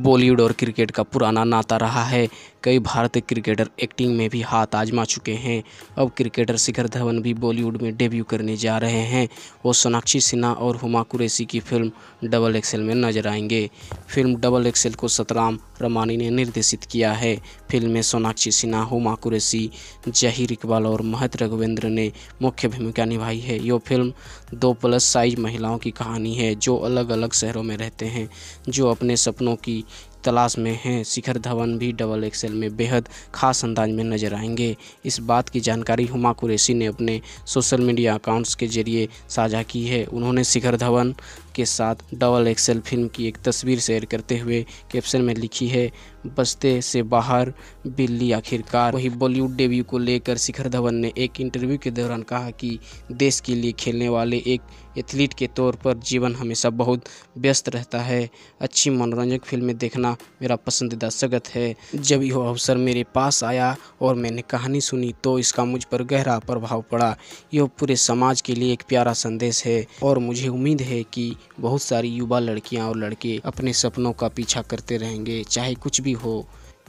बॉलीवुड और क्रिकेट का पुराना नाता रहा है कई भारतीय क्रिकेटर एक्टिंग में भी हाथ आजमा चुके हैं अब क्रिकेटर शिखर धवन भी बॉलीवुड में डेब्यू करने जा रहे हैं वो सोनाक्षी सिन्हा और हुमा कुरेशी की फिल्म डबल एक्सेल में नजर आएंगे फिल्म डबल एक्सेल को सतराम रमानी ने निर्देशित किया है फिल्म में सोनाक्षी सिन्हा हुमा कुरेशी जहीर इकबाल और महत रघुवेंद्र ने मुख्य भूमिका निभाई है यह फिल्म दो प्लस साइज महिलाओं की कहानी है जो अलग अलग शहरों में रहते हैं जो अपने सपनों की तलाश में हैं शिखर धवन भी डबल एक्सेल में बेहद खास अंदाज में नजर आएंगे इस बात की जानकारी हुमा कुरैशी ने अपने सोशल मीडिया अकाउंट्स के जरिए साझा की है उन्होंने शिखर धवन के साथ डबल एक्सेल फिल्म की एक तस्वीर शेयर करते हुए कैप्शन में लिखी है बस्ते से बाहर बिल्ली आखिरकार वहीं बॉलीवुड डेब्यू को लेकर शिखर धवन ने एक इंटरव्यू के दौरान कहा कि देश के लिए खेलने वाले एक एथलीट के तौर पर जीवन हमेशा बहुत व्यस्त रहता है अच्छी मनोरंजक फिल्में देखना मेरा पसंदीदा सगत है जब यह अवसर मेरे पास आया और मैंने कहानी सुनी तो इसका मुझ पर गहरा प्रभाव पड़ा यह पूरे समाज के लिए एक प्यारा संदेश है और मुझे उम्मीद है कि बहुत सारी युवा लड़कियां और लड़के अपने सपनों का पीछा करते रहेंगे चाहे कुछ भी हो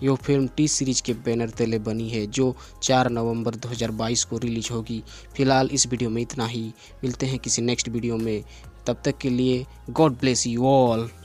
यो फिल्म टी सीरीज के बैनर तले बनी है जो 4 नवंबर 2022 को रिलीज होगी फिलहाल इस वीडियो में इतना ही मिलते हैं किसी नेक्स्ट वीडियो में तब तक के लिए गॉड ब्लेस यू ऑल